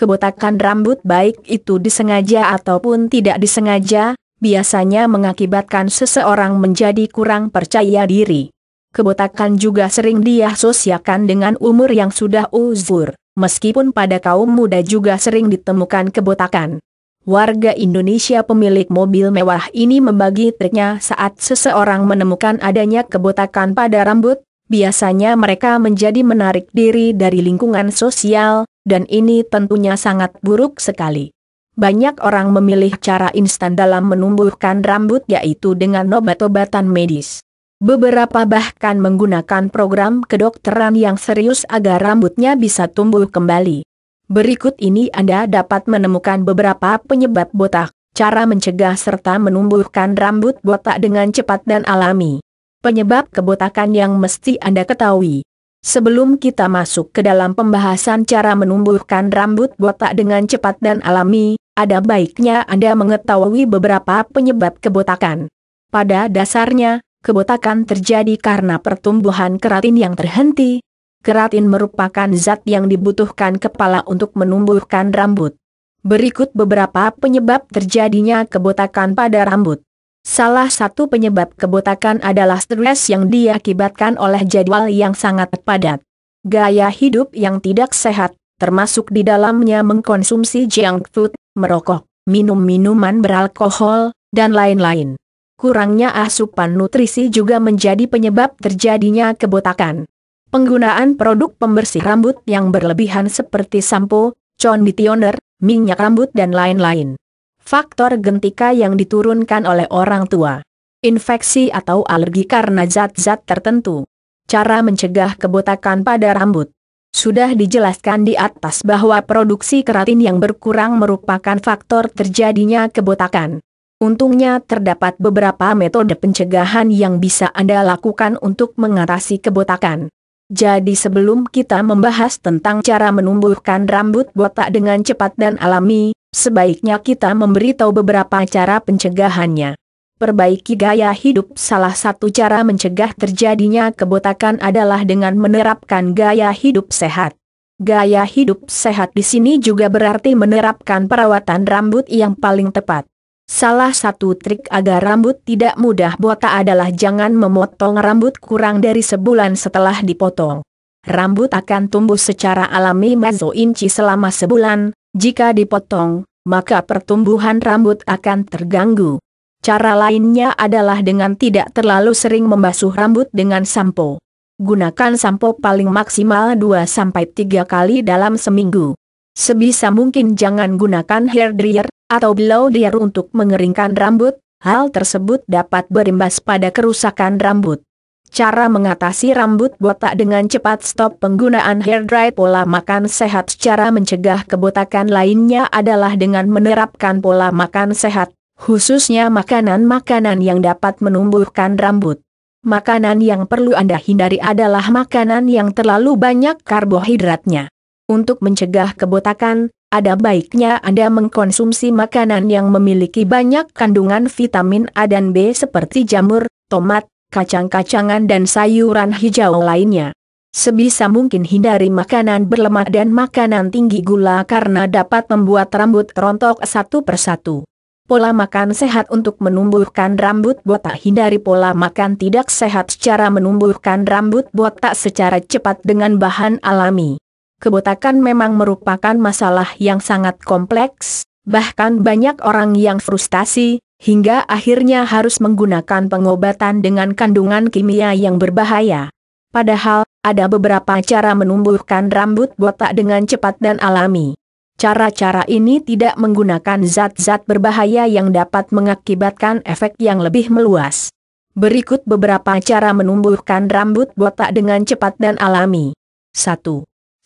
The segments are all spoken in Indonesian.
kebotakan rambut baik itu disengaja ataupun tidak disengaja, biasanya mengakibatkan seseorang menjadi kurang percaya diri. Kebotakan juga sering diasosiakan dengan umur yang sudah uzur, meskipun pada kaum muda juga sering ditemukan kebotakan. Warga Indonesia pemilik mobil mewah ini membagi triknya saat seseorang menemukan adanya kebotakan pada rambut, biasanya mereka menjadi menarik diri dari lingkungan sosial, dan ini tentunya sangat buruk sekali. Banyak orang memilih cara instan dalam menumbuhkan rambut yaitu dengan obat-obatan medis. Beberapa bahkan menggunakan program kedokteran yang serius agar rambutnya bisa tumbuh kembali. Berikut ini Anda dapat menemukan beberapa penyebab botak, cara mencegah serta menumbuhkan rambut botak dengan cepat dan alami. Penyebab kebotakan yang mesti Anda ketahui. Sebelum kita masuk ke dalam pembahasan cara menumbuhkan rambut botak dengan cepat dan alami, ada baiknya Anda mengetahui beberapa penyebab kebotakan. Pada dasarnya, kebotakan terjadi karena pertumbuhan keratin yang terhenti. Keratin merupakan zat yang dibutuhkan kepala untuk menumbuhkan rambut. Berikut beberapa penyebab terjadinya kebotakan pada rambut. Salah satu penyebab kebotakan adalah stres yang diakibatkan oleh jadwal yang sangat padat. Gaya hidup yang tidak sehat, termasuk di dalamnya mengkonsumsi junk food, merokok, minum minuman beralkohol, dan lain-lain. Kurangnya asupan nutrisi juga menjadi penyebab terjadinya kebotakan. Penggunaan produk pembersih rambut yang berlebihan seperti sampo, conditioner, minyak rambut dan lain-lain faktor gentika yang diturunkan oleh orang tua, infeksi atau alergi karena zat-zat tertentu, cara mencegah kebotakan pada rambut. Sudah dijelaskan di atas bahwa produksi keratin yang berkurang merupakan faktor terjadinya kebotakan. Untungnya terdapat beberapa metode pencegahan yang bisa Anda lakukan untuk mengatasi kebotakan. Jadi sebelum kita membahas tentang cara menumbuhkan rambut botak dengan cepat dan alami, Sebaiknya kita memberitahu beberapa cara pencegahannya. Perbaiki gaya hidup Salah satu cara mencegah terjadinya kebotakan adalah dengan menerapkan gaya hidup sehat. Gaya hidup sehat di sini juga berarti menerapkan perawatan rambut yang paling tepat. Salah satu trik agar rambut tidak mudah botak adalah jangan memotong rambut kurang dari sebulan setelah dipotong. Rambut akan tumbuh secara alami mezzo inci selama sebulan, jika dipotong, maka pertumbuhan rambut akan terganggu. Cara lainnya adalah dengan tidak terlalu sering membasuh rambut dengan sampo. Gunakan sampo paling maksimal 2-3 kali dalam seminggu. Sebisa mungkin jangan gunakan hair dryer atau blow dryer untuk mengeringkan rambut, hal tersebut dapat berimbas pada kerusakan rambut. Cara mengatasi rambut botak dengan cepat stop penggunaan hair dry pola makan sehat secara mencegah kebotakan lainnya adalah dengan menerapkan pola makan sehat, khususnya makanan-makanan yang dapat menumbuhkan rambut. Makanan yang perlu Anda hindari adalah makanan yang terlalu banyak karbohidratnya. Untuk mencegah kebotakan, ada baiknya Anda mengkonsumsi makanan yang memiliki banyak kandungan vitamin A dan B seperti jamur, tomat, kacang-kacangan dan sayuran hijau lainnya. Sebisa mungkin hindari makanan berlemak dan makanan tinggi gula karena dapat membuat rambut rontok satu persatu. Pola makan sehat untuk menumbuhkan rambut botak Hindari pola makan tidak sehat secara menumbuhkan rambut botak secara cepat dengan bahan alami. Kebotakan memang merupakan masalah yang sangat kompleks, bahkan banyak orang yang frustasi, hingga akhirnya harus menggunakan pengobatan dengan kandungan kimia yang berbahaya. Padahal, ada beberapa cara menumbuhkan rambut botak dengan cepat dan alami. Cara-cara ini tidak menggunakan zat-zat berbahaya yang dapat mengakibatkan efek yang lebih meluas. Berikut beberapa cara menumbuhkan rambut botak dengan cepat dan alami. 1.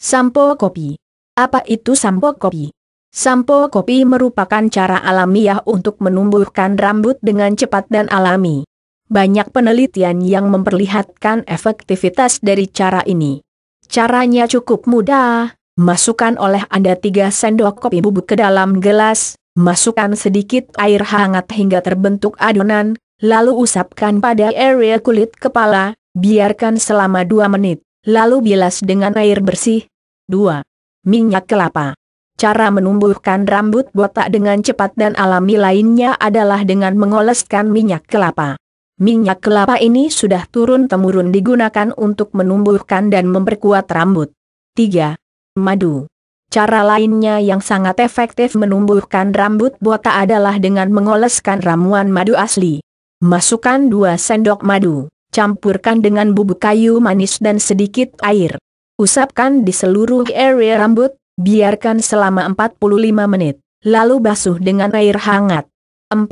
Sampo kopi. Apa itu sampo kopi? Sampo kopi merupakan cara alamiah untuk menumbuhkan rambut dengan cepat dan alami. Banyak penelitian yang memperlihatkan efektivitas dari cara ini. Caranya cukup mudah, masukkan oleh Anda 3 sendok kopi bubuk ke dalam gelas, masukkan sedikit air hangat hingga terbentuk adonan, lalu usapkan pada area kulit kepala, biarkan selama 2 menit, lalu bilas dengan air bersih. 2. Minyak kelapa Cara menumbuhkan rambut botak dengan cepat dan alami lainnya adalah dengan mengoleskan minyak kelapa. Minyak kelapa ini sudah turun-temurun digunakan untuk menumbuhkan dan memperkuat rambut. 3. Madu Cara lainnya yang sangat efektif menumbuhkan rambut botak adalah dengan mengoleskan ramuan madu asli. Masukkan 2 sendok madu, campurkan dengan bubuk kayu manis dan sedikit air. Usapkan di seluruh area rambut, Biarkan selama 45 menit, lalu basuh dengan air hangat. 4.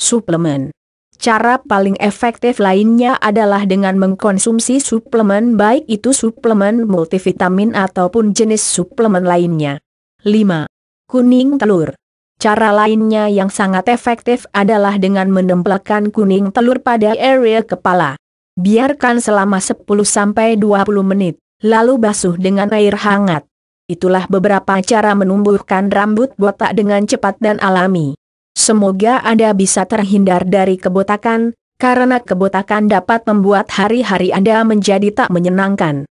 Suplemen Cara paling efektif lainnya adalah dengan mengkonsumsi suplemen baik itu suplemen multivitamin ataupun jenis suplemen lainnya. 5. Kuning telur Cara lainnya yang sangat efektif adalah dengan menempelkan kuning telur pada area kepala. Biarkan selama 10-20 menit, lalu basuh dengan air hangat. Itulah beberapa cara menumbuhkan rambut botak dengan cepat dan alami. Semoga Anda bisa terhindar dari kebotakan, karena kebotakan dapat membuat hari-hari Anda menjadi tak menyenangkan.